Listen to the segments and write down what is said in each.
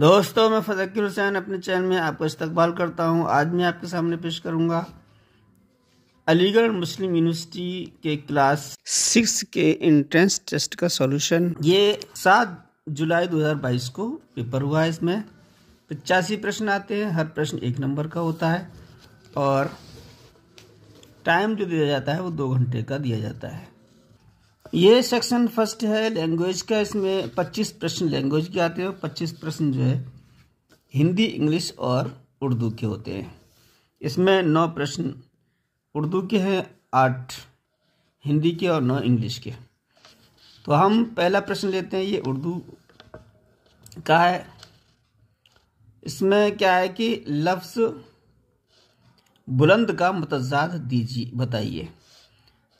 दोस्तों मैं फजक्र हुसैन अपने चैनल में आपका इस्तकबाल करता हूं आज मैं आपके सामने पेश करूंगा अलीगढ़ मुस्लिम यूनिवर्सिटी के क्लास सिक्स के इंट्रेंस टेस्ट का सॉल्यूशन ये सात जुलाई 2022 को पेपर हुआ है इसमें पचासी प्रश्न आते हैं हर प्रश्न एक नंबर का होता है और टाइम जो दिया जाता है वो दो घंटे का दिया जाता है ये सेक्शन फर्स्ट है लैंग्वेज का इसमें 25 प्रश्न लैंग्वेज के आते हैं 25 प्रश्न जो है हिंदी इंग्लिश और उर्दू के होते हैं इसमें नौ प्रश्न उर्दू के हैं आठ हिंदी के और नौ इंग्लिश के तो हम पहला प्रश्न लेते हैं ये उर्दू का है इसमें क्या है कि लफ्ज़ बुलंद का मतजाद दीजिए बताइए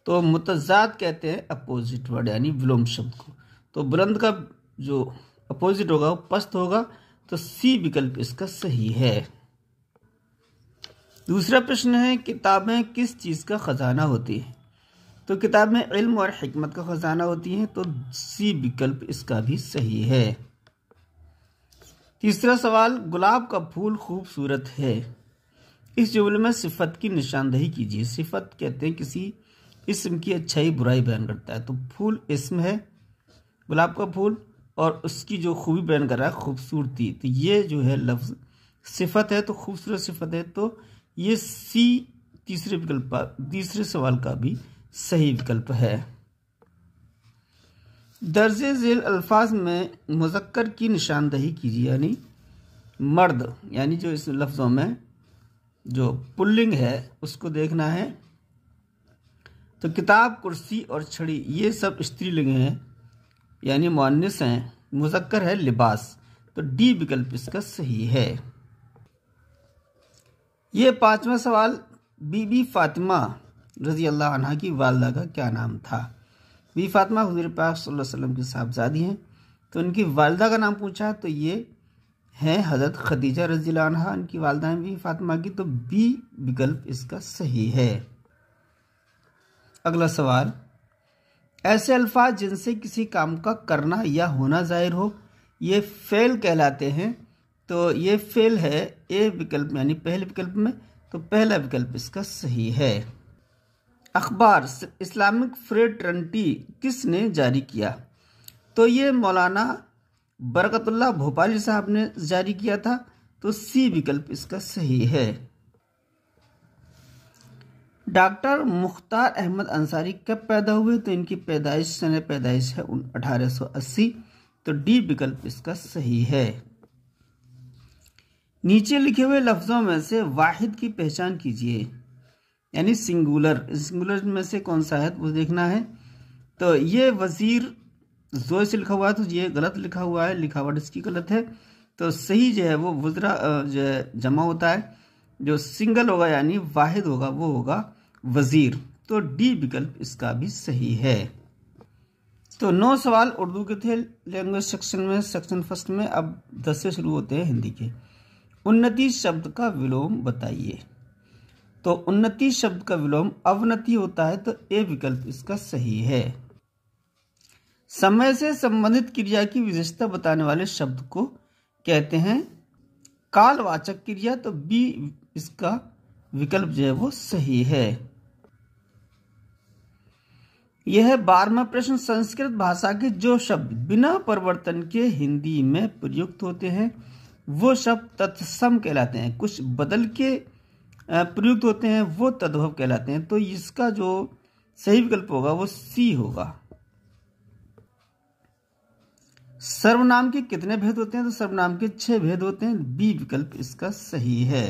तो मुतजाद कहते हैं अपोजिट वर्ड यानी विलोम शब्द को तो बुलंद का जो अपोजिट होगा वो पस्त होगा तो सी विकल्प इसका सही है दूसरा प्रश्न है किताबें किस चीज़ का ख़जाना होती है तो किताबें इल्म और हिकमत का ख़जाना होती हैं तो सी विकल्प इसका भी सही है तीसरा सवाल गुलाब का फूल खूबसूरत है इस जुमले में सिफत की निशानदही कीजिए सिफत कहते हैं किसी इसम की अच्छाई बुराई बयान करता है तो फूल इसम है गुलाब का फूल और उसकी जो खूबी बयान कर रहा है खूबसूरती तो ये जो है लफ्ज़ सिफत है तो खूबसूरत सिफत है तो ये सी तीसरे विकल्प तीसरे सवाल का भी सही विकल्प है दर्ज झेल अल्फाज में मुजक्कर की निशानदही कीजिए यानी मर्द यानी जो इस लफ्ज़ों में जो पुल्लिंग है उसको देखना है तो किताब कुर्सी और छड़ी ये सब स्त्रीलिंग हैं यानी मानस हैं मुजक्कर है लिबास तो डी विकल्प इसका सही है ये पांचवा सवाल बीबी फातिमा रजी अल्लाह की वालदा का क्या नाम था बी फातिमा हजूर पाक वसल्लम की साहबजादी हैं तो उनकी वालदा का नाम पूछा तो ये हैं हज़रत खदीजा रजी अनहा वालदा हैं बी फातिमा की तो बी विकल्प इसका सही है अगला सवाल ऐसे अल्फाज जिनसे किसी काम का करना या होना जाहिर हो ये फेल कहलाते हैं तो ये फेल है ए विकल्प यानी पहले विकल्प में तो पहला विकल्प इसका सही है अखबार इस्लामिक फ्रेटरंटी किसने जारी किया तो ये मौलाना बरकतुल्ला भोपाली साहब ने जारी किया था तो सी विकल्प इसका सही है डॉक्टर मुख्तार अहमद अंसारी कब पैदा हुए तो इनकी पैदाइश सन पैदाइश है अठारह तो डी विकल्प इसका सही है नीचे लिखे हुए लफ्ज़ों में से वाहिद की पहचान कीजिए यानी सिंगुलर सिंगुलर में से कौन सा है तो वो देखना है तो ये वज़ीर जो से लिखा हुआ है तो ये गलत लिखा हुआ है लिखावट इसकी गलत है तो सही जो है वो वजरा जो है जमा होता है जो सिंगल होगा यानी वाहिद होगा वो होगा वजीर तो डी विकल्प इसका भी सही है तो नौ सवाल उर्दू के थे लैंग्वेज सेक्शन में सेक्शन फर्स्ट में अब दस से शुरू होते हैं हिंदी के उन्नति शब्द का विलोम बताइए तो उन्नति शब्द का विलोम अवनति होता है तो ए विकल्प इसका सही है समय से संबंधित क्रिया की विशेषता बताने वाले शब्द को कहते हैं कालवाचक क्रिया तो बी इसका विकल्प जो है वो सही है यह बारहवा प्रश्न संस्कृत भाषा के जो शब्द बिना परिवर्तन के हिंदी में प्रयुक्त होते हैं वो शब्द तत्सम कहलाते हैं कुछ बदल के प्रयुक्त होते हैं वो तद्भव कहलाते हैं तो इसका जो सही विकल्प होगा वो सी होगा सर्वनाम के कितने भेद होते हैं तो सर्वनाम के छह भेद होते हैं बी विकल्प इसका सही है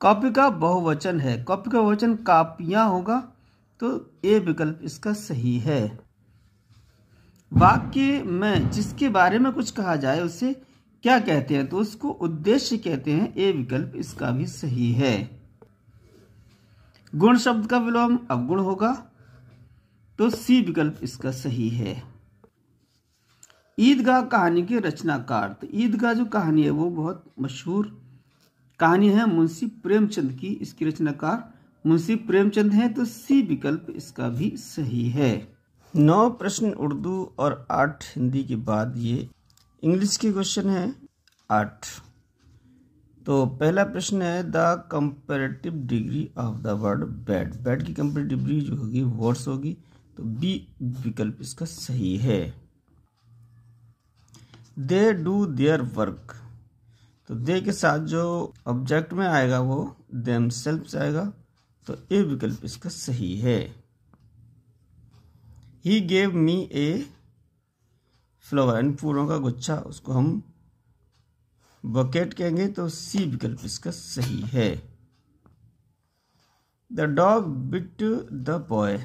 कॉपी का बहुवचन है कॉपी का बहुवचन कापियां होगा तो ए विकल्प इसका सही है वाक्य में जिसके बारे में कुछ कहा जाए उसे क्या कहते हैं तो उसको उद्देश्य कहते हैं ए विकल्प इसका भी सही है गुण शब्द का विलोम अवगुण होगा तो सी विकल्प इसका सही है ईदगाह कहानी के रचनाकार तो ईदगाह जो कहानी है वो बहुत मशहूर कहानी है मुंशी प्रेमचंद की इसकी रचनाकार मुंशी प्रेमचंद हैं तो सी विकल्प इसका भी सही है नौ प्रश्न उर्दू और आठ हिंदी के बाद ये इंग्लिश के क्वेश्चन है आठ तो पहला प्रश्न है the comparative degree of the word bad bad की कंपेरेटिव डिग्री जो होगी वर्ड्स होगी तो बी विकल्प इसका सही है दे डू देयर वर्क तो दे के साथ जो ऑब्जेक्ट में आएगा वो देम सेल्फ आएगा तो ए विकल्प इसका सही है he gave me a flower and फूलों का गुच्छा उसको हम बकेट कहेंगे तो सी विकल्प इसका सही है the dog bit the boy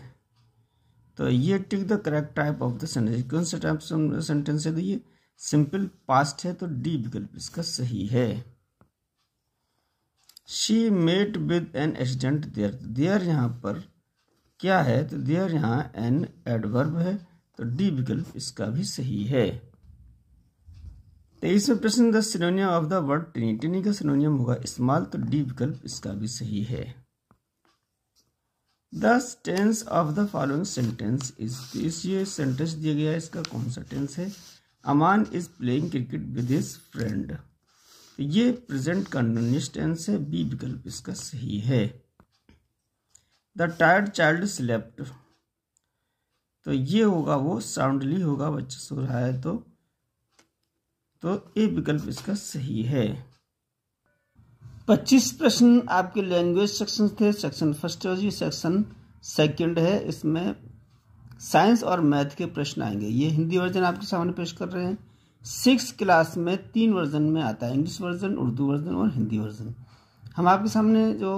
तो ये tick the correct type of the sentence कौन सा टाइप सेंटेंस है तो ये सिंपल पास्ट है तो डी विकल्प इसका सही है she met with an accident there there यहाँ पर क्या है तो देयर यहाँ एन एडवर्ब है तो डी विकल्प इसका भी सही है तेईसवें प्रश्न the synonym of the word ट्रिनिटिनी का सिनोनियम होगा इस्तेमाल तो डी विकल्प इसका भी सही है the tense of the following sentence is इस ये सेंटेंस दिया गया है इसका कौन सा टेंस है Aman is playing cricket with his friend तो ये प्रेजेंट कंटिन्यूस टेंस है बी विकल्प इसका सही है द टायर्ड चाइल्ड स्लेप्ट तो ये होगा वो साउंडली होगा बच्चा सो रहा है तो तो ए विकल्प इसका सही है पच्चीस प्रश्न आपके लैंग्वेज सेक्शन थे सेक्शन फर्स्ट है सेक्शन सेकंड है इसमें साइंस और मैथ के प्रश्न आएंगे ये हिंदी वर्जन आपके सामने पेश कर रहे हैं सिक्स क्लास में तीन वर्जन में आता है इंग्लिश वर्जन उर्दू वर्जन और हिंदी वर्जन हम आपके सामने जो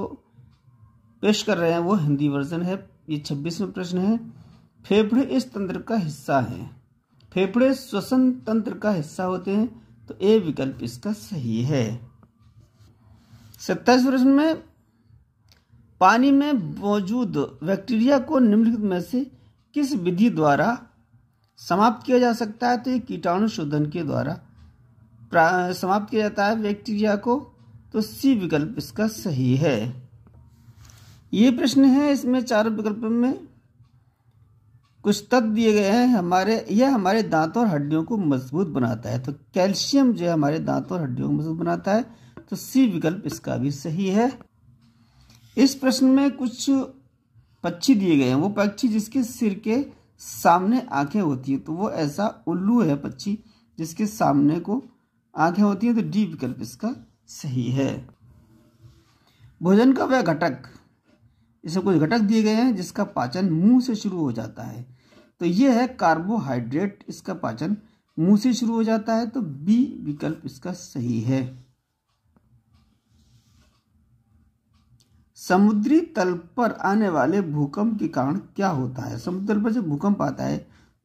पेश कर रहे हैं वो हिंदी वर्जन है ये छब्बीसवें प्रश्न है फेफड़े इस तंत्र का हिस्सा है फेफड़े श्वसन तंत्र का हिस्सा होते हैं तो ए विकल्प इसका सही है सत्ताईस प्रश्न में पानी में मौजूद बैक्टीरिया को निम्नलिखित में से किस विधि द्वारा समाप्त किया जा सकता है तो ये कीटाणु शोधन के द्वारा समाप्त किया जाता है बैक्टीरिया को तो सी विकल्प इसका सही है ये प्रश्न है इसमें चारों विकल्प में कुछ तत्व दिए गए हैं हमारे यह हमारे दांतों और हड्डियों को मजबूत बनाता है तो कैल्शियम जो है हमारे दांतों और हड्डियों को मजबूत बनाता है तो सी विकल्प इसका भी सही है इस प्रश्न में कुछ पक्षी दिए गए हैं वो पक्षी जिसके सिर के सामने आंखें होती हैं तो वो ऐसा उल्लू है पक्षी जिसके सामने को आंखें होती हैं तो डी विकल्प इसका सही है भोजन का वह घटक इसे कुछ घटक दिए गए हैं जिसका पाचन मुंह से शुरू हो जाता है तो ये है कार्बोहाइड्रेट इसका पाचन मुंह से शुरू हो जाता है तो बी विकल्प इसका सही है समुद्री तल पर आने वाले भूकंप के कारण क्या होता है समुद्र पर जब भूकंप आता है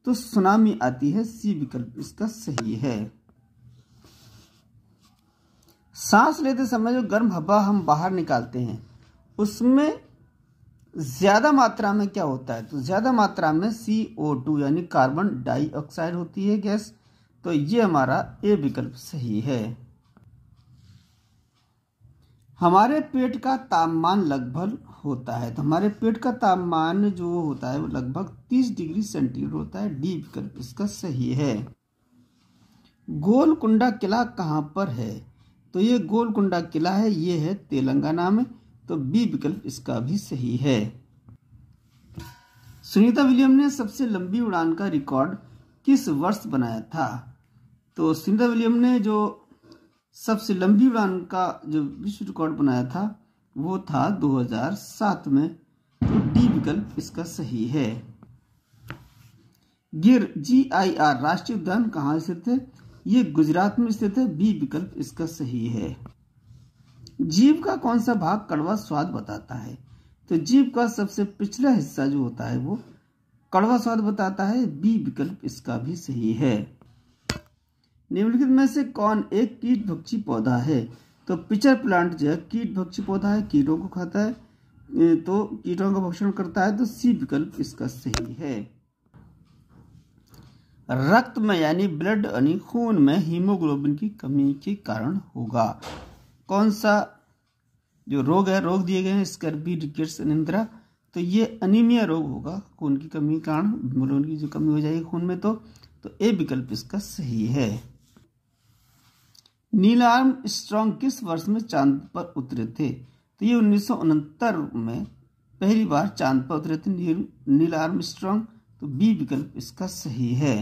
तो सुनामी आती है सी विकल्प इसका सही है सांस लेते समय जो गर्म हवा हम बाहर निकालते हैं उसमें ज़्यादा मात्रा में क्या होता है तो ज़्यादा मात्रा में सी ओ टू यानी कार्बन डाइऑक्साइड होती है गैस तो ये हमारा ए विकल्प सही है हमारे पेट का तापमान लगभग होता है तो हमारे पेट का तापमान जो होता है वो लगभग 30 डिग्री सेंटीग्रेड होता है डी विकल्प इसका सही है गोलकुंडा किला कहाँ पर है तो ये गोलकुंडा किला है ये है तेलंगाना में तो बी विकल्प इसका भी सही है सुनीता विलियम ने सबसे लंबी उड़ान का रिकॉर्ड किस वर्ष बनाया था तो सुनीता विलियम ने जो सबसे लंबी उड़ान का जो विश्व रिकॉर्ड बनाया था वो था 2007 में तो डी विकल्प इसका सही है गिर जी आई आर राष्ट्रीय उद्यान कहाँ स्थित है ये गुजरात में स्थित है बी विकल्प इसका सही है जीव का कौन सा भाग कड़वा स्वाद बताता है तो जीव का सबसे पिछला हिस्सा जो होता है वो कड़वा स्वाद बताता है बी विकल्प इसका भी सही है निम्नलिखित में से कौन एक कीट भक्षी पौधा है तो पिचर प्लांट जो है कीट भक्षी पौधा है कीटों को खाता है तो कीटों का भक्षण करता है तो सी विकल्प इसका सही है रक्त में यानी ब्लड यानी खून में हीमोग्लोबिन की कमी के कारण होगा कौन सा जो रोग है रोग दिए गए हैं स्कर्बी रिकेट्स निंद्रा तो ये अनिमिया रोग होगा खून की कमी के कारण हीमोग्लोबिन की जो कमी हो जाएगी खून में तो तो ए विकल्प इसका सही है नील आर्म स्ट्रॉन्ग किस वर्ष में चांद पर उतरे थे तो ये उन्नीस में पहली बार चांद पर उतरे थे नील आर्म स्ट्रॉन्ग तो बी विकल्प इसका सही है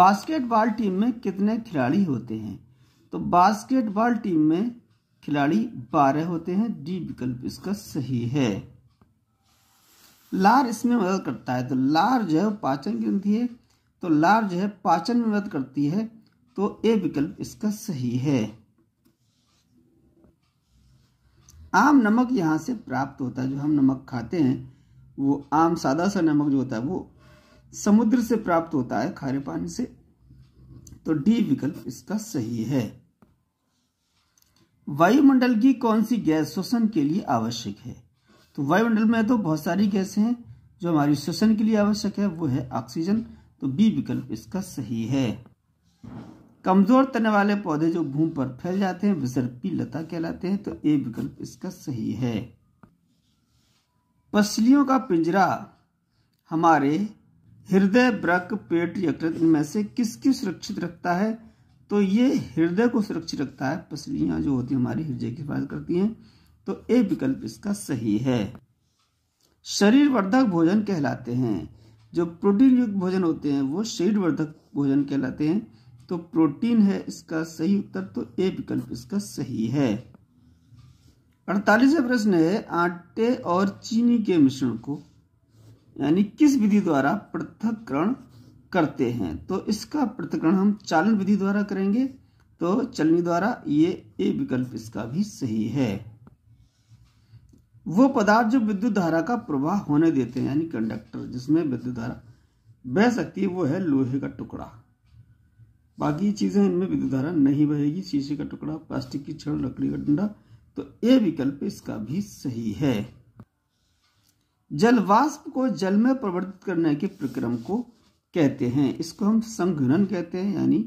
बास्केटबॉल टीम में कितने खिलाड़ी होते हैं तो बास्केटबॉल टीम में खिलाड़ी बारह होते हैं डी विकल्प इसका सही है लार इसमें मदद करता है तो लार जो है पाचन ग्रंथि है तो लार जो है पाचन में मदद करती है तो ए विकल्प इसका सही है आम नमक यहां से प्राप्त होता है जो हम नमक खाते हैं वो आम सादा सा नमक जो होता है वो समुद्र से प्राप्त होता है खारे पानी से तो डी विकल्प इसका सही है वायुमंडल की कौन सी गैस श्वसन के लिए आवश्यक है तो वायुमंडल में तो बहुत सारी गैसें हैं जो हमारी श्वसन के लिए आवश्यक है वो है ऑक्सीजन तो बी विकल्प इसका सही है कमजोर तने वाले पौधे जो भूम पर फैल जाते हैं विसर्पी लता कहलाते हैं तो ए विकल्प इसका सही है पसलियों का पिंजरा हमारे हृदय ब्रक पेट यकृत इनमें से किसकी सुरक्षित रखता है तो ये हृदय को सुरक्षित रखता है पसलियां जो होती हैं हमारी हृदय की हिफाजत करती हैं तो ए विकल्प इसका सही है शरीर वर्धक भोजन कहलाते हैं जो प्रोटीन युक्त भोजन होते हैं वो शरीर वर्धक भोजन कहलाते हैं तो प्रोटीन है इसका सही उत्तर तो ए विकल्प इसका सही है अड़तालीसवें प्रश्न है आटे और चीनी के मिश्रण को यानी किस विधि द्वारा पृथककरण करते हैं तो इसका पृथककरण हम चालन विधि द्वारा करेंगे तो चलनी द्वारा ये ए विकल्प इसका भी सही है वो पदार्थ जो विद्युत धारा का प्रवाह होने देते हैं यानी कंडक्टर जिसमें विद्युत धारा बह सकती है वो है लोहे का टुकड़ा बाकी चीज़ें इनमें विद्युत धारा नहीं बहेगी शीशे का टुकड़ा प्लास्टिक की छड़ लकड़ी का डंडा तो ए विकल्प इसका भी सही है जलवाष्प को जल में परिवर्तित करने के प्रक्रम को कहते हैं इसको हम संघनन कहते हैं यानी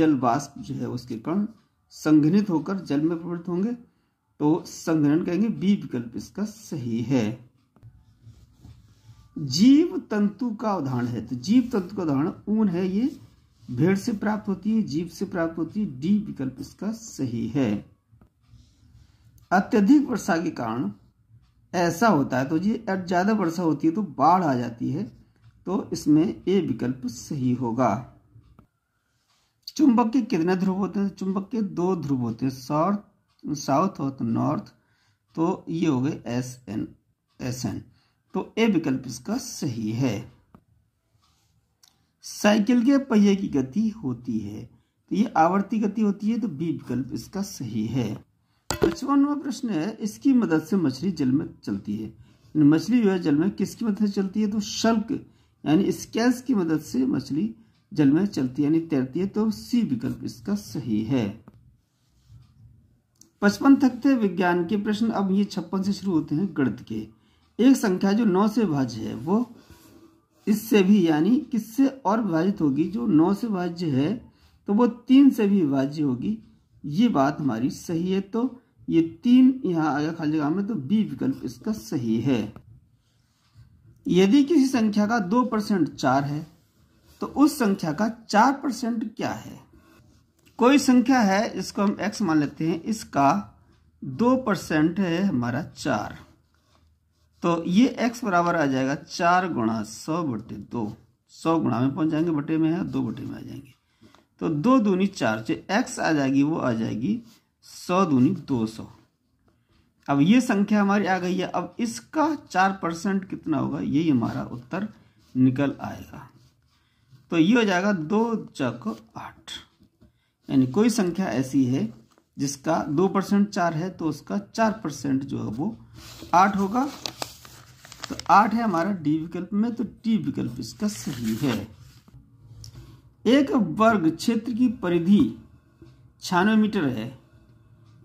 जलवाष्प जो है उसके कण संघनित होकर जल में प्रवृत्त होंगे तो संघनन कहेंगे बी विकल्प इसका सही है जीव तंतु का उदाहरण है तो जीव तंतु का उदाहरण ऊन है ये भेड़ से प्राप्त होती है जीव से प्राप्त होती है डी विकल्प इसका सही है अत्यधिक वर्षा के कारण ऐसा होता है तो जी ज़्यादा वर्षा होती है तो बाढ़ आ जाती है तो इसमें ए विकल्प सही होगा चुंबक के कितने ध्रुव होते हैं चुंबक के दो ध्रुव होते हैं साउथ साउथ और नॉर्थ तो ये हो गए एस एन एस एन तो ए विकल्प इसका सही है साइकिल के पहिए की गति होती है तो ये आवर्ती गति होती है तो बी विकल्प इसका सही है पचपनवा प्रश्न है इसकी मदद से मछली जल में चलती है मछली जो है जल में किसकी मदद से चलती है तो शल्क यानी स्कैस की मदद से मछली जल में चलती है यानी तैरती है तो सी विकल्प इसका सही है पचपन तक थे विज्ञान के प्रश्न अब ये छप्पन से शुरू होते हैं गणित के एक संख्या जो नौ से भाज्य है वो इससे भी यानी किससे और विभाजित होगी जो नौ से विभाज्य है तो वो तीन से भी विभाज्य होगी ये बात हमारी सही है तो ये तीन यहाँ आया खाली जगह में तो बी विकल्प इसका सही है यदि किसी संख्या का दो परसेंट चार है तो उस संख्या का चार परसेंट क्या है कोई संख्या है इसको हम एक्स मान लेते हैं इसका दो परसेंट है हमारा चार तो ये एक्स बराबर आ जाएगा चार गुणा सौ बटे दो सौ गुणा में पहुंच जाएंगे बटे में है दो बटे में आ जाएंगे तो दो दूनी चार जो एक्स आ जाएगी वो आ जाएगी सौ दूनी दो सौ अब ये संख्या हमारी आ गई है अब इसका चार परसेंट कितना होगा यही हमारा उत्तर निकल आएगा तो ये हो जाएगा दो चक आठ यानी कोई संख्या ऐसी है जिसका दो परसेंट चार है तो उसका चार परसेंट जो है वो आठ होगा तो आठ है हमारा डी विकल्प में तो टी विकल्प इसका सही है एक वर्ग क्षेत्र की परिधि छियानवे मीटर है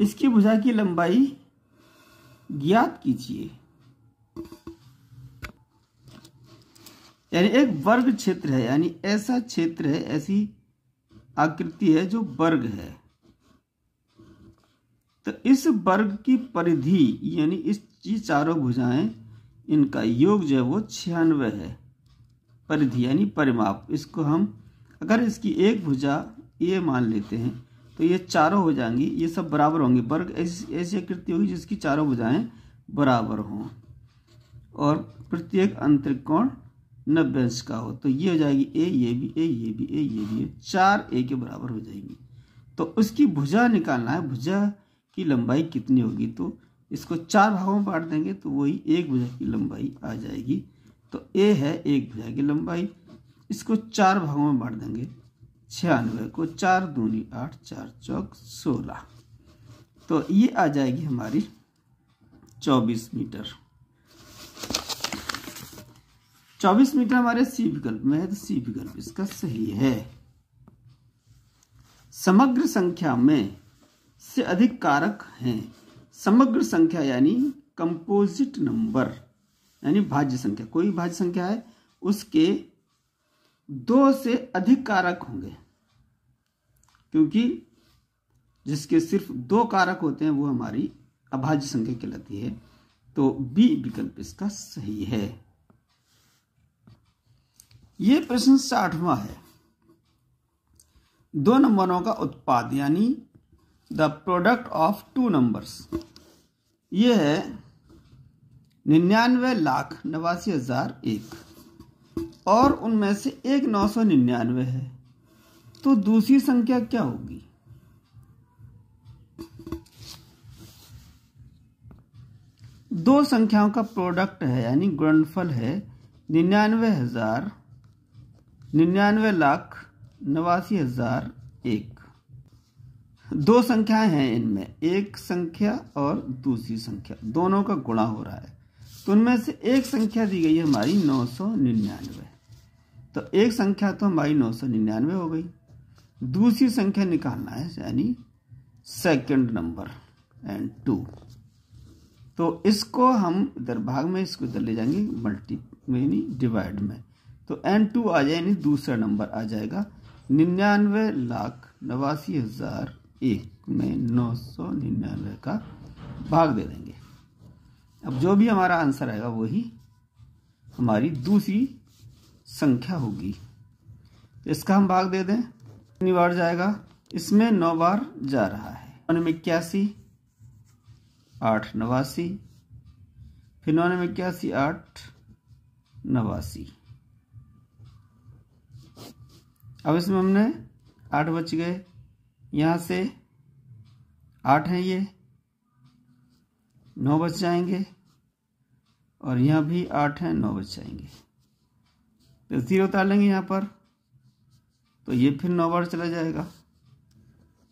इसकी भुजा की लंबाई ज्ञात कीजिए यानी एक वर्ग क्षेत्र है यानी ऐसा क्षेत्र है ऐसी आकृति है जो वर्ग है तो इस वर्ग की परिधि यानी इस चारों भुजाएं इनका योग जो है वो छियानवे है परिधि यानी परिमाप इसको हम अगर इसकी एक भुजा ये मान लेते हैं तो ये चारों हो जाएंगी ये सब बराबर होंगे वर्ग ऐसी ऐसी आकृति होगी जिसकी चारों भुजाएं बराबर हों और प्रत्येक अंतरिकोण नब्बे अंश का हो तो ये हो जाएगी ए ये भी ए ये भी ए ये भी ए चार ए के बराबर हो जाएगी तो उसकी भुजा निकालना है भुजा की लंबाई कितनी होगी तो इसको चार भागों में बांट देंगे तो वही एक भुजा की लंबाई आ जाएगी तो ए है एक भुजा की लंबाई इसको चार भागों में बांट देंगे छियानवे को चार दूनी आठ चार चौक सोलह तो ये आ जाएगी हमारी चौबीस मीटर चौबीस मीटर हमारे सी विकल्प में है तो सी विकल्प इसका सही है समग्र संख्या में से अधिक कारक हैं समग्र संख्या यानी कंपोजिट नंबर यानी भाज्य संख्या कोई भाज्य संख्या है उसके दो से अधिक कारक होंगे क्योंकि जिसके सिर्फ दो कारक होते हैं वो हमारी अभाज्य संख्या कहलाती है तो बी विकल्प इसका सही है ये प्रश्न साठवां है दो नंबरों का उत्पाद यानी the product of two numbers ये है निन्यानवे लाख नवासी हज़ार एक और उनमें से एक नौ सौ निन्यानवे है तो दूसरी संख्या क्या होगी दो संख्याओं का प्रोडक्ट है यानी गुणनफल है निन्यानवे हज़ार निन्यानवे लाख नवासी हज़ार एक दो संख्याएं हैं इनमें एक संख्या और दूसरी संख्या दोनों का गुणा हो रहा है तो उनमें से एक संख्या दी गई है हमारी नौ सौ निन्यानवे तो एक संख्या तो हमारी नौ सौ निन्यानवे हो गई दूसरी संख्या निकालना है यानी सेकंड नंबर एंड टू तो इसको हम इधर भाग में इसको इधर ले जाएंगे मल्टी यानी डिवाइड में तो एन टू आ जाए यानी दूसरा नंबर आ जाएगा निन्यानवे लाख नवासी हज़ार एक में नौ सौ निन्यानवे का भाग दे देंगे अब जो भी हमारा आंसर आएगा वही हमारी दूसरी संख्या होगी तो इसका हम भाग दे दें कितनी बार जाएगा इसमें नौ बार जा रहा है में इक्यासी आठ नवासी फिर में इक्यासी आठ नवासी अब इसमें हमने आठ बच गए यहाँ से आठ हैं ये नौ बच जाएंगे और यहाँ भी आठ हैं नौ बच जाएंगे तो जीरो उतार लेंगे यहाँ पर तो ये फिर नौ बार चला जाएगा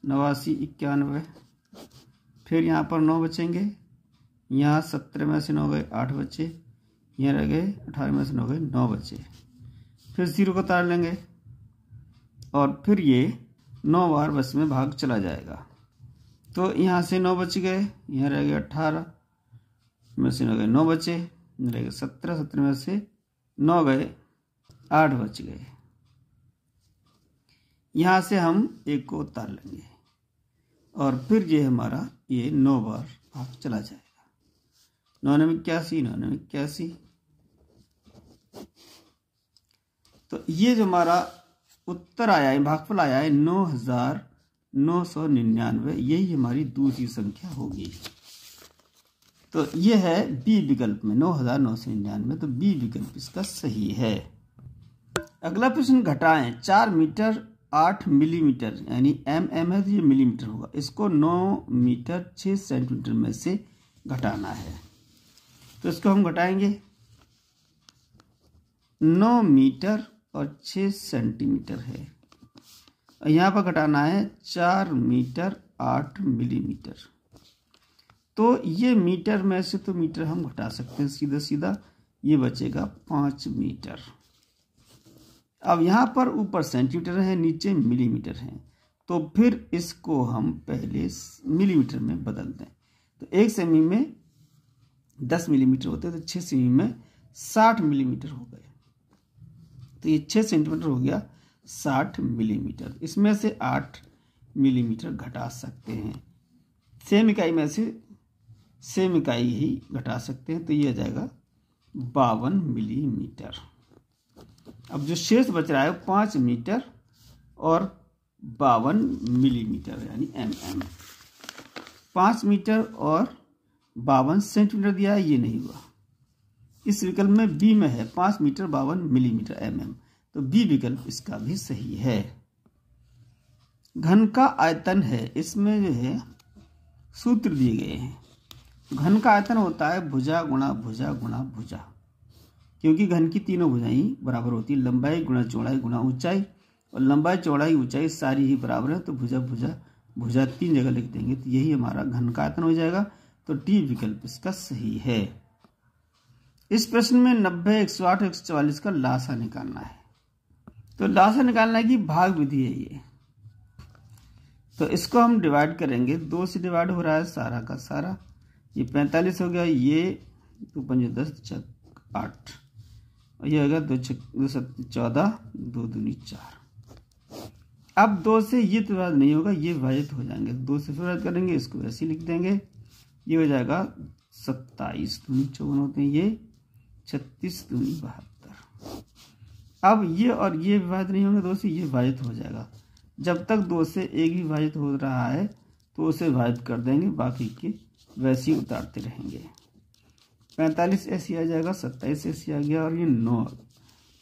नवासी इक्यानवे फिर यहाँ पर नौ बचेंगे यहाँ सत्रह में से नौ गए आठ बच्चे यहाँ रह गए अठारह में से नौ गए नौ बचे फिर जीरो को उतार लेंगे और फिर ये नौ बार बस में भाग चला जाएगा तो यहाँ से नौ बच गए यहाँ रह गए अट्ठारह में से नौ गए नौ बचे रह गए सत्रह सत्रह में से नौ गए आठ बच गए यहाँ से हम एक को उतार लेंगे और फिर ये हमारा ये नौ बार भाग चला जाएगा नौ नौ इक्यासी नौ नौ इक्यासी तो ये जो हमारा उत्तर आया है भागफल आया है नौ हजार नौ सौ निन्यानवे यही हमारी दूसरी संख्या होगी तो यह है बी विकल्प में नौ हजार नौ सौ निन्यानवे तो बी विकल्प इसका सही है अगला प्रश्न घटाएं चार मीटर आठ मिलीमीटर यानी एम एम है तो ये मिलीमीटर होगा इसको नौ मीटर छः सेंटीमीटर में से घटाना है तो इसको हम घटाएंगे नौ मीटर और छः सेंटीमीटर है यहाँ पर घटाना है चार मीटर आठ मिलीमीटर तो ये मीटर में से तो मीटर हम घटा सकते हैं सीधा सीधा ये बचेगा पाँच मीटर अब यहाँ पर ऊपर सेंटीमीटर है नीचे मिलीमीटर है तो फिर इसको हम पहले मिलीमीटर में बदल दें तो एक सेमी में दस मिलीमीटर होते तो छः सेमी में साठ मिलीमीटर हो गए तो ये छः सेंटीमीटर हो गया साठ मिलीमीटर इसमें से आठ मिलीमीटर घटा सकते हैं सेम इकाई में से सेम इकाई ही घटा सकते हैं तो ये आ जाएगा बावन मिलीमीटर अब जो शेष बच रहा है पाँच मीटर और बावन मिलीमीटर यानी एम एम पाँच मीटर और बावन सेंटीमीटर दिया है ये नहीं हुआ इस विकल्प में बी में है पाँच मीटर बावन मिलीमीटर एम एम तो बी विकल्प इसका भी सही है घन का आयतन है इसमें जो है सूत्र दिए गए हैं घन का आयतन होता है भुजा गुणा भुजा गुणा भुजा क्योंकि घन की तीनों भुजाएं बराबर होती है लंबाई गुणा चौड़ाई गुणा ऊंचाई और लंबाई चौड़ाई ऊंचाई सारी ही बराबर है तो भुजा भुजा भुजा तीन जगह लिख देंगे तो यही हमारा घन का आयतन हो जाएगा तो टी विकल्प इसका सही है इस प्रश्न में नब्बे एक सौ आठ एक सौ चवालीस का लाशा निकालना है तो लाशा निकालना की भाग विधि है ये तो इसको हम डिवाइड करेंगे दो से डिवाइड हो रहा है सारा का सारा ये पैंतालीस हो गया ये दो पंजे दस आठ और ये हो गया दो छो सत चौदह दो दूनी चार अब दो से ये तो नहीं होगा ये विभाजित हो जाएंगे दो से विभाजित करेंगे इसको वैसे लिख देंगे ये हो जाएगा सत्ताईस दूनी चौवन होते हैं ये छत्तीस दूनी बहत्तर अब ये और ये विभाजित नहीं होंगे दोस्तों ये विभाजित हो जाएगा जब तक दो से एक विभाजित हो रहा है तो उसे विभाजित कर देंगे बाकी के वैसे ही उतारते रहेंगे पैंतालीस ऐसी आ जाएगा सत्ताईस ऐसी आ गया और ये नौ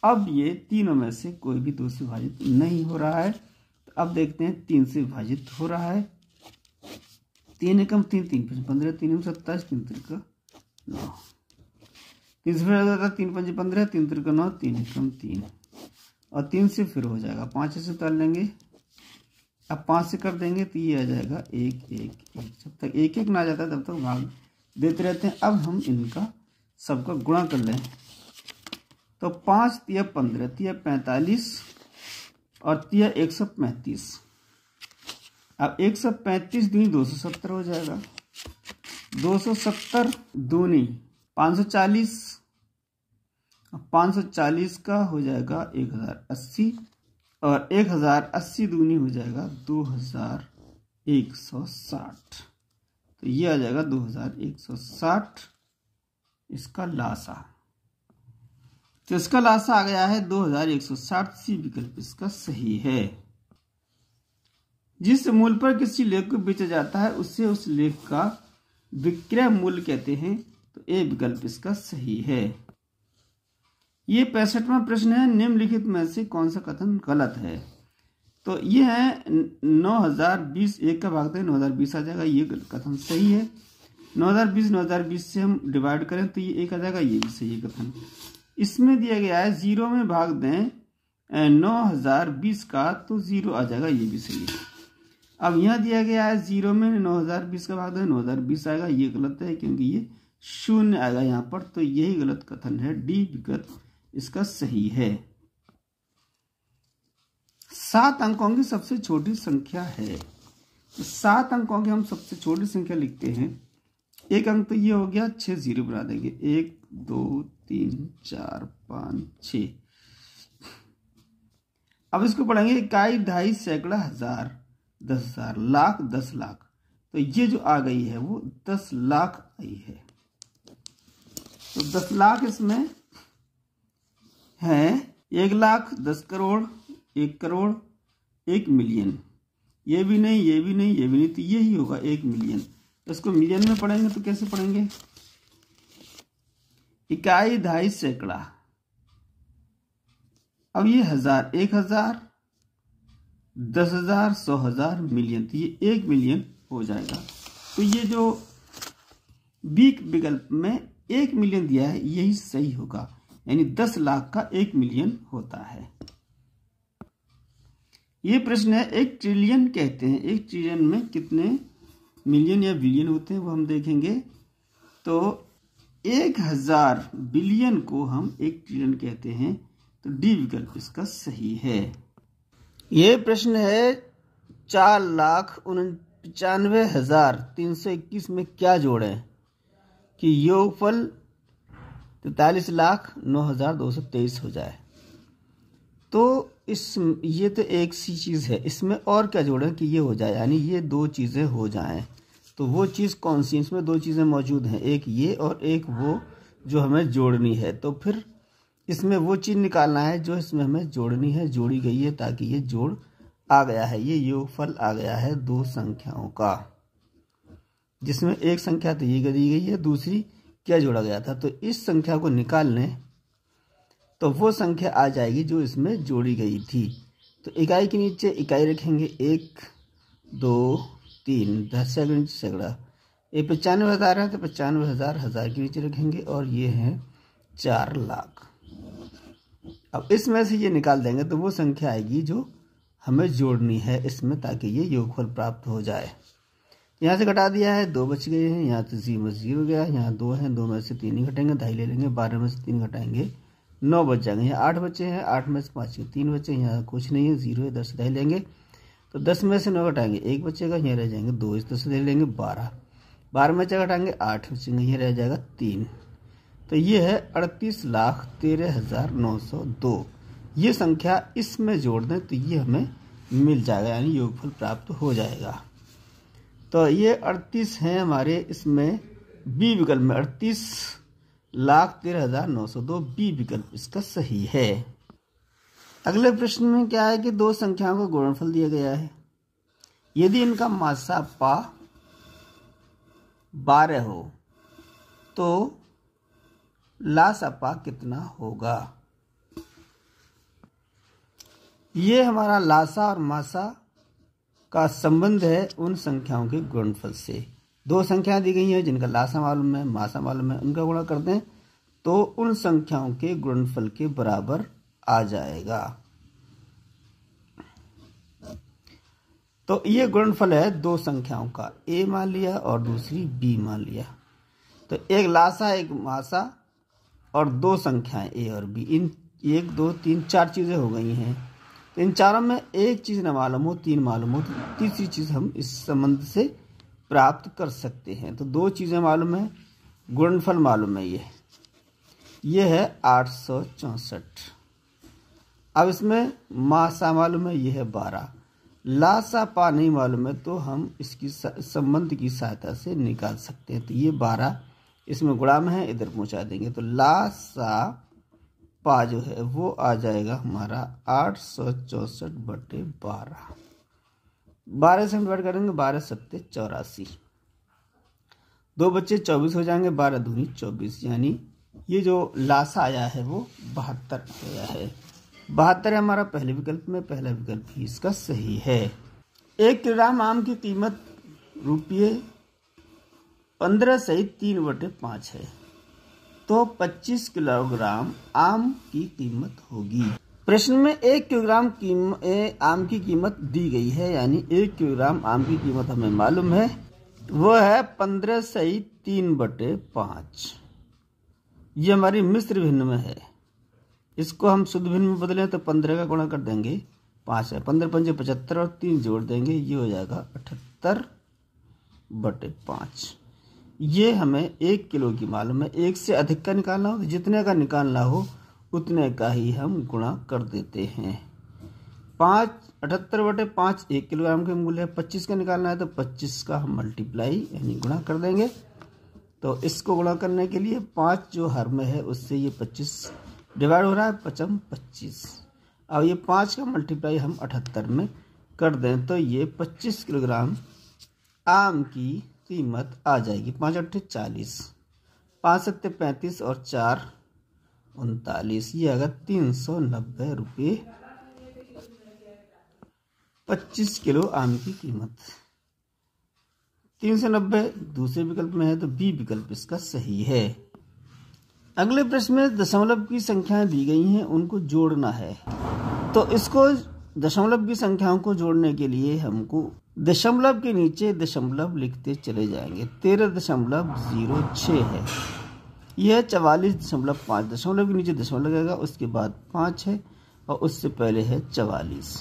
अब ये तीनों में से कोई भी दो से विभाजित नहीं हो रहा है तो अब देखते हैं तीन से विभाजित हो रहा है तीन एकम तीन तीन पंद्रह तीन सत्ताईस तीन तीन का नौ से फिर हो जाता है तीन पंजे पंद्रह तीन तिरका नौ तीन एकम तीन और तीन से फिर हो जाएगा पाँच से उतार लेंगे अब पाँच से कर देंगे तो ये आ जाएगा एक एक एक जब तक एक एक ना जाता तब तक भाग देते रहते हैं अब हम इनका सबका गुणा कर लें तो पाँच तिया पंद्रह तिया पैंतालीस और तिया एक सौ पैंतीस अब एक सौ पैंतीस दूनी दो सौ सत्तर हो जाएगा दो सौ सत्तर दूनी 540 540 का हो जाएगा 1080 और 1080 दूनी हो जाएगा 2160 तो ये आ जाएगा 2160 इसका लासा तो इसका लासा आ गया है 2160 सी विकल्प इसका सही है जिस मूल पर किसी लेख को बेचा जाता है उसे उस लेख का विक्रय मूल्य कहते हैं ए विकल्प इसका सही है ये पैंसठवा प्रश्न है निम्नलिखित में से कौन सा कथन गलत है तो ये है नौ हजार बीस एक का भाग नौ हजार बीस आ जाएगा ये कथन सही है नौ हजार बीस नौ हजार बीस से हम डिवाइड करें तो ये एक आ जाएगा ये भी सही कथन इसमें दिया गया है जीरो में भाग दें नौ हजार बीस का तो जीरो आ जाएगा ये भी सही है अब यहाँ दिया गया है जीरो में नौ हजार बीस का भाग दें नौ हजार बीस आएगा ये गलत है क्योंकि ये शून्य आएगा यहाँ पर तो यही गलत कथन है डी विगत इसका सही है सात अंकों की सबसे छोटी संख्या है तो सात अंकों की हम सबसे छोटी संख्या लिखते हैं एक अंक तो ये हो गया छह जीरो बना देंगे एक दो तीन चार पाँच छ अब इसको पढ़ेंगे इकाई ढाई सैकड़ा हजार दस हजार लाख दस लाख तो ये जो आ गई है वो दस लाख आई है तो दस लाख इसमें है एक लाख दस करोड़ एक करोड़ एक मिलियन ये भी नहीं ये भी नहीं ये भी नहीं तो ये ही होगा एक मिलियन इसको मिलियन में पढ़ेंगे तो कैसे पढ़ेंगे इकाई ढाई सैकड़ा अब ये हजार एक हजार दस हजार सौ हजार मिलियन तो ये एक मिलियन हो जाएगा तो ये जो बीक विकल्प में एक मिलियन दिया है यही सही होगा यानी दस लाख का एक मिलियन होता है ये प्रश्न है एक ट्रिलियन कहते हैं एक ट्रिलियन में कितने मिलियन या बिलियन होते हैं वो हम देखेंगे तो एक हजार बिलियन को हम एक ट्रिलियन कहते हैं तो डी विकल्प इसका सही है ये प्रश्न है चार लाख उन पचानवे हजार तीन सौ इक्कीस में क्या जोड़े कि योगफल तैतालीस लाख नौ हज़ार दो सौ तेईस हो जाए तो इस ये तो एक सी चीज़ है इसमें और क्या जोड़ें कि ये हो जाए यानी ये दो चीज़ें हो जाएं तो वो चीज़ कौन सी इसमें दो चीज़ें मौजूद हैं एक ये और एक वो जो हमें जोड़नी है तो फिर इसमें वो चीज़ निकालना है जो इसमें हमें जोड़नी है जोड़ी गई है ताकि ये जोड़ आ गया है ये योगफल आ गया है दो संख्याओं का जिसमें एक संख्या तो ये दी गई है दूसरी क्या जोड़ा गया था तो इस संख्या को निकाल लें तो वो संख्या आ जाएगी जो इसमें जोड़ी गई थी तो इकाई के नीचे इकाई रखेंगे एक दो तीन दस सैकड़ नीचे सैकड़ा ये पचानवे हज़ार है तो पचानवे हज़ार हज़ार के नीचे रखेंगे और ये है चार लाख अब इसमें से ये निकाल देंगे तो वो संख्या आएगी जो हमें जोड़नी है इसमें ताकि ये योगफल प्राप्त हो जाए यहाँ से घटा दिया है दो बच गए हैं यहाँ तो जी में जीरो गया यहाँ दो हैं दो में से तीन ही घटेंगे ढाई ले लेंगे बारह में से तीन घटाएंगे नौ बच जाएंगे यहाँ आठ बच्चे हैं आठ में से पाँच के तीन बच्चे यहाँ कुछ नहीं है जीरो है दस ढाई लेंगे तो दस में से नौ घटाएंगे एक बच्चे का यहाँ रह जाएंगे दो इस दस ले लेंगे बारह बारह में से घटाएंगे आठ बच्चे यहाँ रह जाएगा तीन तो ये है अड़तीस लाख तेरह हज़ार नौ सौ दो ये संख्या इसमें जोड़ दें तो ये हमें मिल जाएगा यानी योगफल प्राप्त हो जाएगा तो ये अड़तीस हैं हमारे इसमें बी विकल्प में अड़तीस लाख तेरह हजार नौ सौ दो बी विकल्प इसका सही है अगले प्रश्न में क्या है कि दो संख्याओं का गुणनफल दिया गया है यदि इनका मासा पा बारह हो तो लासापा कितना होगा ये हमारा लासा और मासा का संबंध है उन संख्याओं के गुणनफल से दो संख्याएं दी गई हैं जिनका लासा मालूम है मासा मालूम है उनका गुणा कर दें तो उन संख्याओं के गुणनफल के बराबर आ जाएगा तो ये गुणनफल है दो संख्याओं का ए मान लिया और दूसरी बी मान लिया तो एक लासा एक मासा और दो संख्याएं ए और बी इन एक दो तीन चार चीज़ें हो गई हैं तो इन चारों में एक चीज़ ना मालूम हो तीन मालूम हो तो तीसरी चीज़ हम इस संबंध से प्राप्त कर सकते हैं तो दो चीज़ें मालूम है गुणनफल मालूम है ये ये है आठ सौ चौसठ अब इसमें मासा मालूम है ये है बारह लासा पा नहीं मालूम है तो हम इसकी संबंध की सहायता से निकाल सकते हैं तो ये बारह इसमें गुड़ा में है इधर पहुंचा देंगे तो लासा पा जो है वो आ जाएगा हमारा आठ सौ चौसठ बटे बारह बारह से हम डिवाइड करेंगे बारह सत्ते चौरासी दो बच्चे चौबीस हो जाएंगे बारह धूनी चौबीस यानी ये जो लाशा आया है वो बहत्तर आया है बहत्तर हमारा पहले विकल्प में पहला विकल्प ही इसका सही है एक किलोग्राम आम की कीमत रुपये पंद्रह सहित तीन बटे पाँच है तो 25 किलोग्राम आम की कीमत होगी प्रश्न में एक किलोग्राम आम की कीमत दी गई है यानी एक किलोग्राम आम की कीमत हमें मालूम है वो है पंद्रह ही तीन बटे पाँच ये हमारी मिश्र भिन्न में है इसको हम शुद्ध भिन्न में बदलें तो पंद्रह का गुणा कर देंगे पाँच है पंद्रह पंजे पचहत्तर और तीन जोड़ देंगे ये हो जाएगा अठहत्तर बटे पाँच ये हमें एक किलो की मालूम है एक से अधिक का निकालना हो तो जितने का निकालना हो उतने का ही हम गुणा कर देते हैं पाँच अठहत्तर बटे पाँच एक किलोग्राम के मूल्य है पच्चीस का निकालना है तो पच्चीस का हम मल्टीप्लाई यानी गुणा कर देंगे तो इसको गुणा करने के लिए पाँच जो हर में है उससे ये पच्चीस डिवाइड हो रहा है पचम पच्चीस अब ये पाँच का मल्टीप्लाई हम अठहत्तर में कर दें तो ये पच्चीस किलोग्राम आम की कीमत आ जाएगी पाँच अट्ठे चालीस पाँच सत्ते पैंतीस और चार उनतालीस ये अगर तीन सौ नब्बे रुपये पच्चीस किलो आम की कीमत तीन सौ नब्बे दूसरे विकल्प में है तो बी विकल्प इसका सही है अगले प्रश्न में दशमलव की संख्याएं दी गई हैं उनको जोड़ना है तो इसको दशमलव की संख्याओं को जोड़ने के लिए हमको दशमलव के नीचे दशमलव लिखते चले जाएंगे तेरह दशमलव ज़ीरो छः है यह चवालीस दशमलव पाँच दशमलव के नीचे दशमलव लगेगा उसके बाद पाँच है और उससे पहले है चवालीस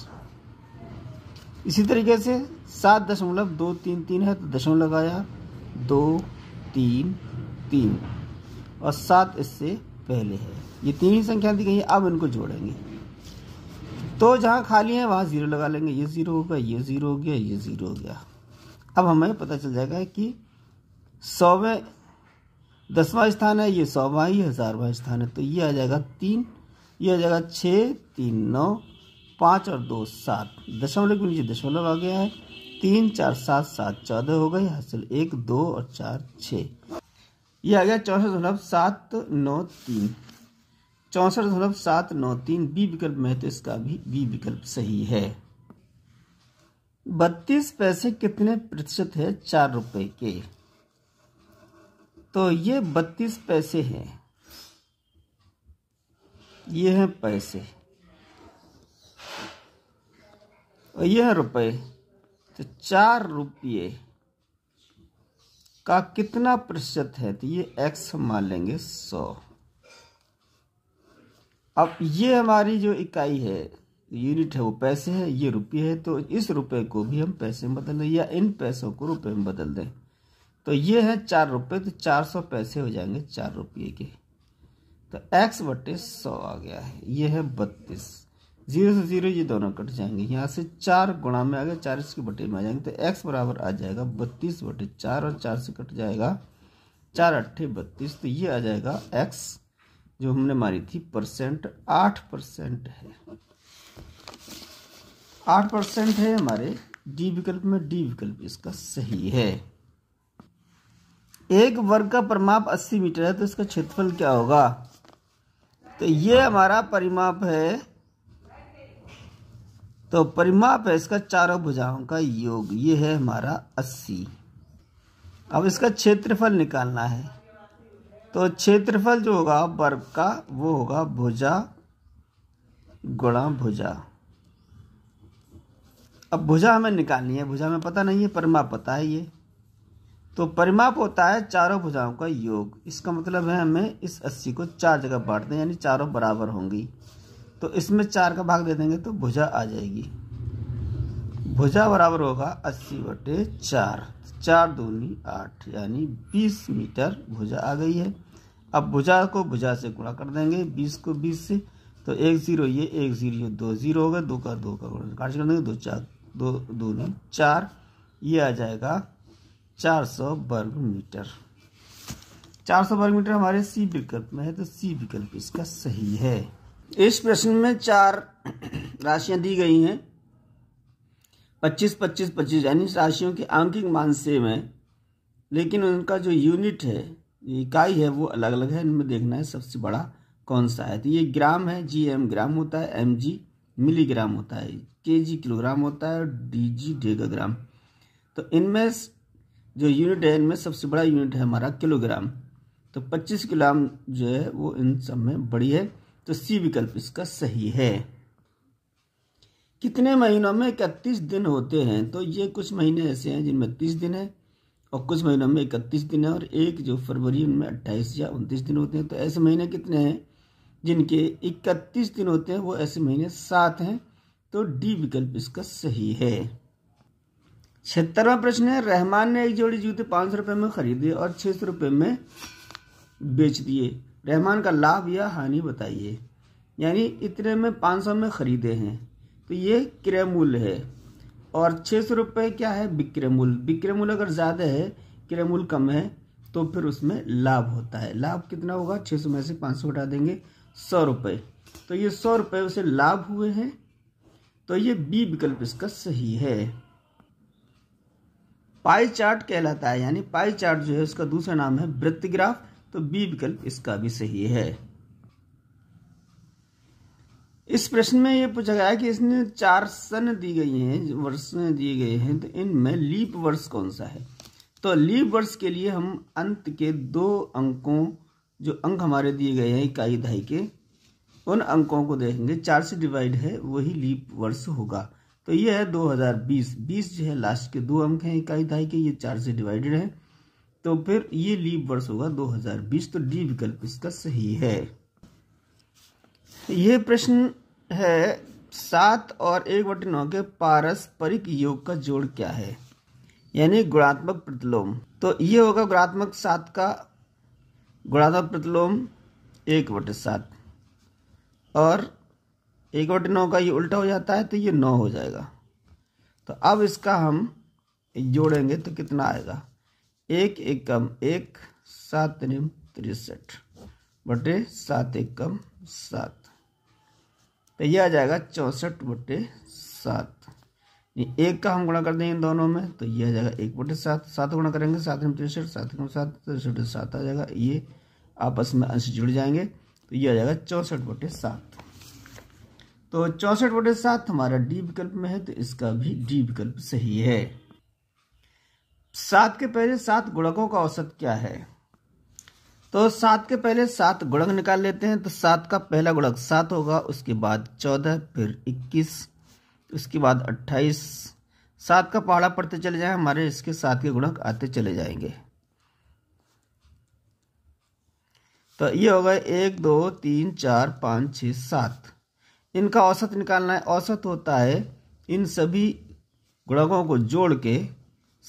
इसी तरीके से सात दशमलव दो तीन तीन है तो दशमलव लगाया दो तीन तीन और सात इससे पहले है ये तीन ही संख्या दी गई अब इनको जोड़ेंगे तो जहाँ खाली है वहाँ ज़ीरो लगा लेंगे ये ज़ीरो होगा ये ज़ीरो हो गया ये ज़ीरो हो गया अब हमें पता चल जाएगा कि सौवें दसवा स्थान है ये सौवा ही हज़ारवा स्थान है तो ये आ जाएगा तीन ये आ जाएगा छः तीन नौ पाँच और दो सात दशमलव के नीचे दशमलव आ गया है तीन चार सात सात चौदह हो गए हासिल एक दो और चार छः ये आ गया चौसठ दशमलव सात नौ तीन चौसठ दशमलव सात नौ तीन बी विकल्प में तो इसका भी बी विकल्प सही है बत्तीस पैसे कितने प्रतिशत है चार रुपए के तो ये बत्तीस पैसे हैं ये हैं पैसे और ये है रुपए तो चार रुपये का कितना प्रतिशत है तो ये एक्स मान लेंगे सौ अब ये हमारी जो इकाई है यूनिट है वो पैसे है ये रुपये है तो इस रुपये को भी हम पैसे में बदल दें या इन पैसों को रुपये में बदल दें तो ये है चार रुपये तो चार सौ पैसे हो जाएंगे चार रुपये के तो एक्स बटे सौ आ गया है ये है बत्तीस जीरो से जीरो ये दोनों कट जाएंगे यहाँ से चार गुणा में आ गया चार इसके बटे में आ जाएंगे तो एक्स बराबर आ जाएगा बत्तीस बटे चार और चार से कट जाएगा चार अट्ठे बत्तीस तो ये आ जाएगा एक्स जो हमने मारी थी परसेंट आठ परसेंट है आठ परसेंट है हमारे डी विकल्प में डी विकल्प इसका सही है एक वर्ग का परमाप 80 मीटर है तो इसका क्षेत्रफल क्या होगा तो ये हमारा परिमाप है तो परिमाप है इसका चारों भुजाओं का योग ये है हमारा 80 अब इसका क्षेत्रफल निकालना है तो क्षेत्रफल जो होगा वर्ग का वो होगा भुजा गुणा भुजा अब भुजा हमें निकालनी है भुजा में पता नहीं है परिमाप पता है ये तो परिमाप होता है चारों भुजाओं का योग इसका मतलब है हमें इस अस्सी को चार जगह बांट दें यानी चारों बराबर होंगी तो इसमें चार का भाग दे देंगे तो भुजा आ जाएगी भुजा बराबर होगा अस्सी बटे चार चार दूनी आठ यानी बीस मीटर भुजा आ गई है अब भुजा को भुजा से गुणा कर देंगे बीस को बीस से तो एक ज़ीरो ये एक ज़ीरो दो ज़ीरो होगा दो का दो का गुणा काट कर देंगे दो चार दो दूनी चार ये आ जाएगा चार सौ वर्ग मीटर चार सौ वर्ग मीटर हमारे सी विकल्प में है तो सी विकल्प इसका सही है इस प्रश्न में चार राशियाँ दी गई हैं पच्चीस पच्चीस पच्चीस यानी राशियों के आंकिक मान सेम है लेकिन उनका जो यूनिट है इकाई है वो अलग अलग है इनमें देखना है सबसे बड़ा कौन सा है तो ये ग्राम है जी एम ग्राम होता है एम जी मिलीग्राम होता है के जी किलोग्राम होता है और डी जी डेगाग्राम तो इनमें जो यूनिट है इनमें सबसे बड़ा यूनिट है हमारा किलोग्राम तो 25 किलोग्राम जो है वो इन सब में बड़ी है तो सी विकल्प इसका सही है कितने महीनों में इकतीस दिन होते हैं तो ये कुछ महीने ऐसे हैं जिनमें तीस दिन है और कुछ महीनों में इकतीस दिन है और एक जो फरवरी उनमें अट्ठाईस या उनतीस दिन होते हैं तो ऐसे महीने कितने हैं जिनके इकतीस दिन होते हैं वो ऐसे महीने सात हैं तो डी विकल्प इसका सही है छिहत्तरवा प्रश्न है रहमान ने एक जोड़ी जूते पाँच सौ रुपये में खरीदे और छः सौ रुपये में बेच दिए रहमान का लाभ या हानि बताइए यानी इतने में पाँच सौ में खरीदे हैं तो ये क्रय मूल्य है और छः सौ रुपये क्या है विक्रय मूल्य विक्रय मूल्य अगर ज़्यादा है क्रय मूल्य कम है तो फिर उसमें लाभ होता है लाभ कितना होगा छः सौ में से पाँच सौ हटा देंगे सौ रुपये तो ये सौ रुपये उसे लाभ हुए हैं तो ये बी विकल्प इसका सही है पाई चार्ट कहलाता है यानी पाई चार्ट जो है उसका दूसरा नाम है वृत्तग्राफ तो बी विकल्प इसका भी सही है इस प्रश्न में ये पूछा गया है कि इसने चार सन दी गई हैं वर्ष दिए गए हैं तो इनमें लीप वर्ष कौन सा है तो लीप वर्ष के लिए हम अंत के दो अंकों जो अंक हमारे दिए गए हैं इकाई दहाई के उन अंकों को देखेंगे चार से डिवाइड है वही लीप वर्ष होगा तो ये है 2020 20 जो है लास्ट के दो अंक हैं इकाई दहाई के ये चार से डिवाइडेड है तो फिर ये लीप वर्ष होगा 2020 तो डी विकल्प इसका सही है ये प्रश्न है सात और एक बटे नौ के पारस्परिक योग का जोड़ क्या है यानी गुणात्मक प्रतिलोम तो ये होगा गुणात्मक सात का गुणात्मक प्रतिलोम एक बटे सात और एक बटे नौ का ये उल्टा हो जाता है तो ये नौ हो जाएगा तो अब इसका हम जोड़ेंगे तो कितना आएगा एक एक कम एक सात निम तिरसठ बटे सात एक कम सात तो ये आ जाएगा चौंसठ बटे सात एक का हम गुणा कर देंगे इन दोनों में तो ये आ जाएगा एक बटे सात सात गुणा करेंगे सात में तिरसठ सात में सात तो तिरसठ सात आ जाएगा ये आपस में अंश जुड़ जाएंगे तो ये आ जाएगा चौंसठ बटे सात तो चौंसठ बटे सात हमारा डी विकल्प में है तो इसका भी डी विकल्प सही है सात के पहले सात गुणकों का औसत क्या है तो सात के पहले सात गुणक निकाल लेते हैं तो सात का पहला गुणक सात होगा उसके बाद चौदह फिर इक्कीस उसके बाद अट्ठाईस सात का पहाड़ा पढ़ते चले जाए हमारे इसके सात के गुणक आते चले जाएंगे तो ये हो गए एक दो तीन चार पाँच छ सात इनका औसत निकालना है औसत होता है इन सभी गुणकों को जोड़ के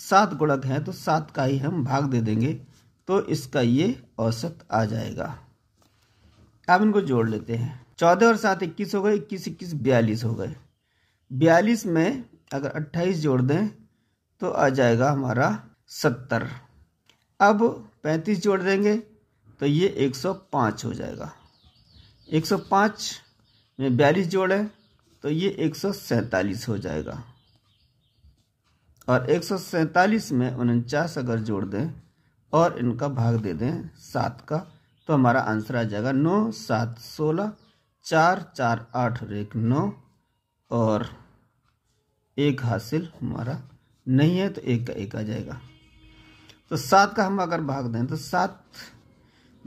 सात गुणक हैं तो सात का ही हम भाग दे देंगे तो इसका ये औसत आ जाएगा अब इनको जोड़ लेते हैं चौदह और सात इक्कीस हो गए इक्कीस इक्कीस बयालीस हो गए बयालीस में अगर अट्ठाईस जोड़ दें तो आ जाएगा हमारा सत्तर अब पैंतीस जोड़ देंगे तो ये एक सौ पाँच हो जाएगा एक सौ पाँच में बयालीस जोड़ें तो ये एक सौ सैंतालीस हो जाएगा और एक सौ सैंतालीस में उनचास अगर जोड़ दें और इनका भाग दे दें सात का तो हमारा आंसर आ जाएगा नौ सात सोलह चार चार आठ और एक नौ और एक हासिल हमारा नहीं है तो एक का एक आ जाएगा तो सात का हम अगर भाग दें तो सात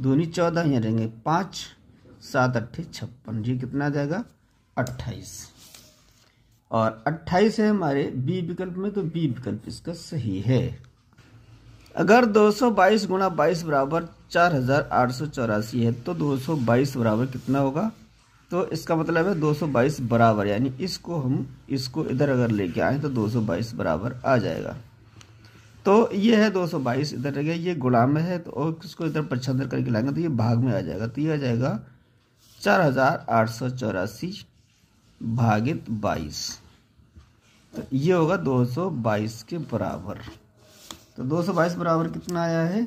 दूनी चौदह यहाँ रहेंगे पाँच सात अट्ठे छप्पन जी कितना आ जाएगा अट्ठाईस और अट्ठाईस है हमारे बी विकल्प में तो बी विकल्प इसका सही है अगर 222 गुणा बाईस बराबर चार हज़ार आठ सौ चौरासी है तो 222 बराबर कितना होगा तो इसका मतलब है 222 बराबर यानी इसको हम इसको इधर अगर लेके आए तो 222 बराबर आ जाएगा तो ये है 222 इधर रह गया ये गुणा में है तो और इसको इधर पछंदर करके लाएंगे तो ये भाग में आ जाएगा तो ये आ जाएगा चार हज़ार आठ सौ चौरासी भागित बाईस तो ये होगा 222 के बराबर तो दो सौ बाईस बराबर कितना आया है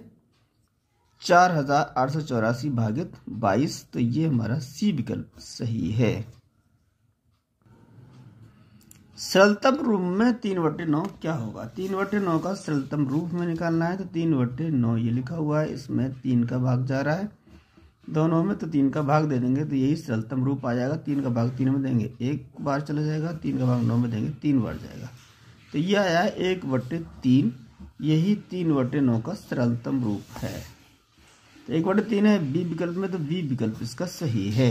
चार हजार आठ सौ चौरासी भागित बाईस तो ये हमारा सी विकल्प सही है सरलतम रूप में तीन बटे नौ क्या होगा तीन बटे नौ का सरलतम रूप में निकालना है तो तीन बटे नौ ये लिखा हुआ है इसमें तीन का भाग जा रहा है दोनों में तो तीन का भाग दे देंगे तो यही सरलतम रूप आ जाएगा तीन का भाग तीन में देंगे एक बार चला जाएगा तीन का भाग नौ में देंगे तीन बार जाएगा तो ये आया एक बटे तीन यही तीन वटे नौ का सरलतम रूप है तो एक वटे तीन है बी विकल्प में तो बी विकल्प इसका सही है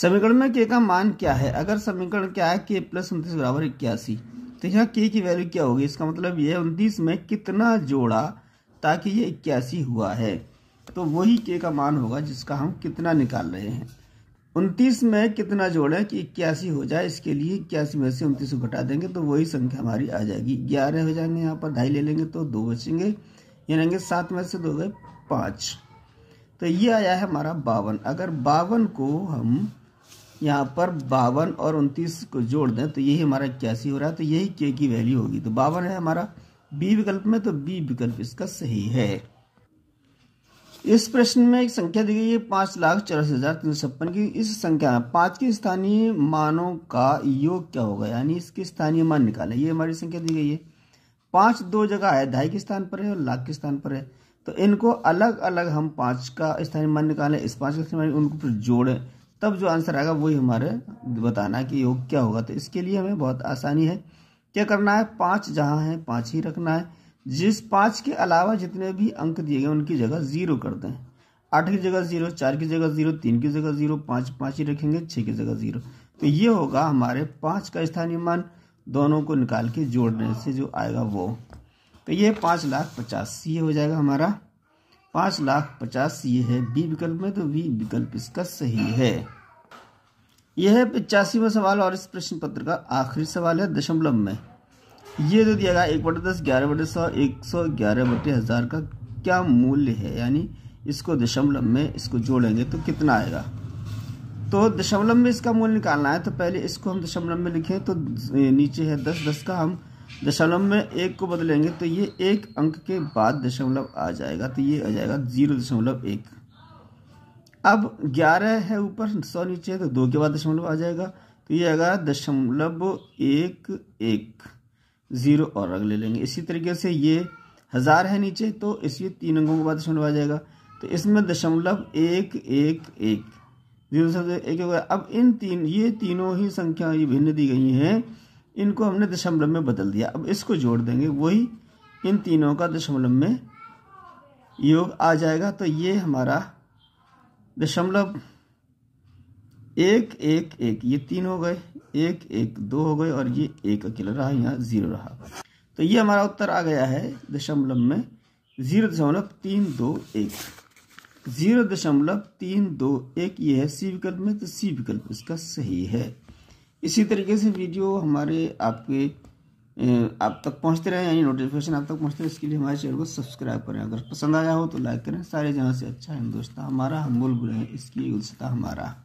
समीकरण में के का मान क्या है अगर समीकरण क्या है के प्लस उन्तीस बराबर इक्यासी तो यहाँ के की वैल्यू क्या होगी इसका मतलब यह उन्तीस में कितना जोड़ा ताकि ये इक्यासी हुआ है तो वही के का मान होगा जिसका हम कितना निकाल रहे हैं उनतीस में कितना जोड़ें कि इक्यासी हो जाए इसके लिए इक्यासी में से उनतीस को घटा देंगे तो वही संख्या हमारी आ जाएगी ग्यारह हो जाएंगे यहाँ पर ढाई ले लेंगे तो दो बचेंगे ये रहेंगे सात में से दो गए पाँच तो ये आया है हमारा बावन अगर बावन को हम यहाँ पर बावन और उनतीस को जोड़ दें तो यही हमारा इक्यासी हो रहा है तो यही के की वैल्यू होगी तो बावन है हमारा बी विकल्प में तो बी विकल्प इसका सही है इस प्रश्न में एक संख्या दी गई है पाँच लाख चौरासी हजार तीन सौ छप्पन की इस संख्या में पाँच के स्थानीय मानों का योग क्या होगा यानी इसके स्थानीय मान निकालें ये हमारी संख्या दी गई है पाँच दो जगह है ढाई के स्थान पर है और लाख के स्थान पर है तो इनको अलग अलग हम पाँच का स्थानीय मान निकालें इस पाँच का स्थानीय उनको फिर जोड़ें तब जो आंसर आएगा वही हमारे बताना कि योग क्या होगा तो इसके लिए हमें बहुत आसानी है क्या करना है पाँच जहाँ है पाँच ही रखना है जिस पाँच के अलावा जितने भी अंक दिए गए उनकी जगह जीरो कर दें आठ की जगह जीरो चार की जगह जीरो तीन की जगह जीरो पाँच पाँच ही रखेंगे छः की जगह जीरो तो ये होगा हमारे पाँच का स्थानीय मान दोनों को निकाल के जोड़ने से जो आएगा वो तो ये पाँच लाख पचास ये हो जाएगा हमारा पाँच लाख पचास ये है बी विकल्प में तो बी विकल्प इसका सही है यह है पचासीवा सवाल और इस प्रश्न पत्र का आखिरी सवाल है दशमलव में ये जो दिया गया एक बटे दस ग्यारह बटे सौ एक सौ ग्यारह बटे हज़ार का क्या मूल्य है यानी इसको दशमलव में इसको जोड़ेंगे तो कितना आएगा तो दशमलव में इसका मूल्य निकालना है तो पहले इसको हम दशमलव में लिखें तो नीचे है दस दस का हम दशमलव में एक को बदलेंगे तो ये एक अंक के बाद दशमलव आ जाएगा तो ये आ जाएगा जीरो दशमलव एक अब ग्यारह है ऊपर सौ नीचे तो दो के बाद दशमलव आ जाएगा तो ये आएगा दशमलव एक एक ज़ीरो और रख ले लेंगे इसी तरीके से ये हज़ार है नीचे तो इसी तीन अंकों के बाद दशमलव आ जाएगा तो इसमें दशमलव एक एक एक जीरो एक हो गया अब इन तीन ये तीनों ही संख्या ये भिन्न दी गई हैं इनको हमने दशमलव में बदल दिया अब इसको जोड़ देंगे वही इन तीनों का दशमलव में योग आ जाएगा तो ये हमारा दशमलव एक एक एक ये तीन हो गए एक एक दो हो गए और ये एक अकेला रहा यहाँ जीरो रहा तो ये हमारा उत्तर आ गया है दशमलव में जीरो दशमलव तीन दो एक जीरो दशमलव तीन दो एक ये है सी विकल्प में तो सी विकल्प इसका सही है इसी तरीके से वीडियो हमारे आपके आप तक पहुंचते रहे यानी नोटिफिकेशन आप तक पहुंचते रहे इसके लिए हमारे चैनल को सब्सक्राइब करें अगर पसंद आया हो तो लाइक करें सारे जहाँ से अच्छा हिंदुस्तान हमारा हम बोल बुलाएं इसकी उत्सता हमारा